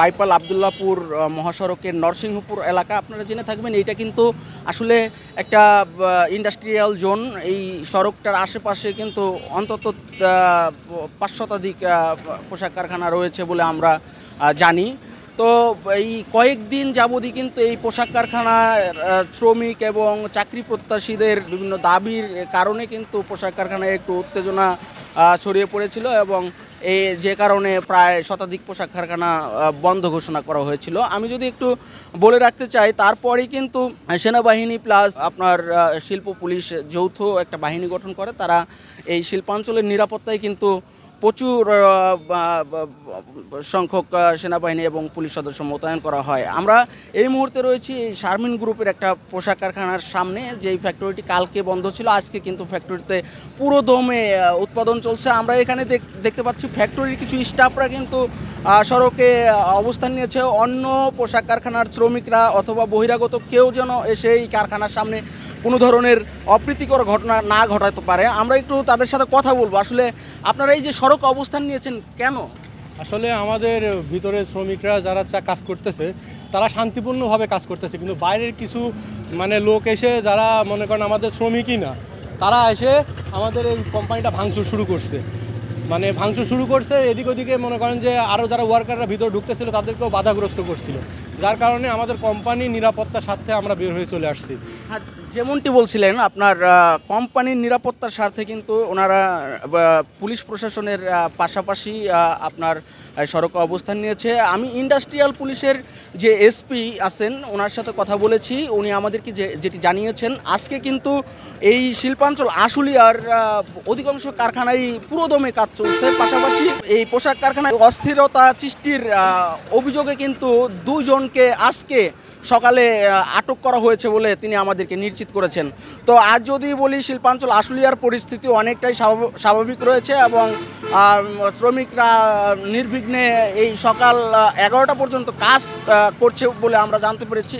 বাইপাল আবদুল্লাপুর মহাসড়কের নরসিংহপুর এলাকা আপনারা জেনে থাকবেন এইটা কিন্তু আসলে একটা ইন্ডাস্ট্রিয়াল জোন এই সড়কটার আশেপাশে কিন্তু অন্তত পাঁচ শতাধিক পোশাক কারখানা রয়েছে বলে আমরা জানি তো এই কয়েকদিন যাবধই কিন্তু এই পোশাক কারখানার শ্রমিক এবং চাকরি প্রত্যাশীদের বিভিন্ন দাবির কারণে কিন্তু পোশাক কারখানায় একটু উত্তেজনা ছড়িয়ে পড়েছিল এবং এ যে কারণে প্রায় শতাধিক পোশাক কারখানা বন্ধ ঘোষণা করা হয়েছিল আমি যদি একটু বলে রাখতে চাই তারপরেই কিন্তু সেনাবাহিনী প্লাস আপনার শিল্প পুলিশ যৌথ একটা বাহিনী গঠন করে তারা এই শিল্পাঞ্চলের নিরাপত্তায় কিন্তু প্রচুর সংখ্যক সেনাবাহিনী এবং পুলিশ সদস্য মোতায়েন করা হয় আমরা এই মুহূর্তে রয়েছি শারমিন গ্রুপের একটা পোশাক কারখানার সামনে যেই ফ্যাক্টরিটি কালকে বন্ধ ছিল আজকে কিন্তু ফ্যাক্টরিতে পুরো দমে উৎপাদন চলছে আমরা এখানে দেখতে পাচ্ছি ফ্যাক্টরির কিছু স্টাফরা কিন্তু সড়কে অবস্থান নিয়েছে অন্য পোশাক কারখানার শ্রমিকরা অথবা বহিরাগত কেউ যেন এসে এই কারখানার সামনে কোনো ধরনের অপ্রীতিকর ঘটনা না ঘটাতে পারে আমরা একটু তাদের সাথে কথা বলবো আসলে আপনারা এই যে সড়ক অবস্থান নিয়েছেন কেন আসলে আমাদের ভিতরে শ্রমিকরা যারা চা কাজ করতেছে তারা শান্তিপূর্ণভাবে কাজ করতেছে কিন্তু বাইরের কিছু মানে লোক এসে যারা মনে করেন আমাদের শ্রমিকই না তারা এসে আমাদের এই কোম্পানিটা ভাঙচুর শুরু করছে মানে ভাঙচুর শুরু করছে এদিক ওদিকে মনে করেন যে আরও যারা ওয়ার্কাররা ভিতরে ঢুকতেছিল তাদেরকেও বাধাগ্রস্ত করছিল যার কারণে আমাদের কোম্পানির নিরাপত্তার স্বার্থে আমরা বের হয়ে চলে আসছি হ্যাঁ, যেমনটি বলছিলেন আপনার কোম্পানির নিরাপত্তার স্বার্থে কিন্তু ওনারা পুলিশ প্রশাসনের পাশাপাশি আপনার সড়কে অবস্থান নিয়েছে আমি ইন্ডাস্ট্রিয়াল পুলিশের যে এসপি আছেন ওনার সাথে কথা বলেছি উনি আমাদেরকে যে যেটি জানিয়েছেন আজকে কিন্তু এই শিল্পাঞ্চল আশুলিয়ার অধিকাংশ কারখানায় পুরোদমে কাজ চলছে পাশাপাশি এই পোশাক কারখানায় অস্থিরতা সৃষ্টির অভিযোগে কিন্তু দুজনকে আজকে সকালে আটক করা হয়েছে বলে তিনি আমাদেরকে নিশ্চিত করেছেন তো আজ যদি বলি শিল্পাঞ্চল আশুলিয়ার পরিস্থিতি অনেকটাই স্বাভাবিক রয়েছে এবং শ্রমিকরা নির্ভীক দিনে এই সকাল এগারোটা পর্যন্ত কাজ করছে বলে আমরা জানতে পেরেছি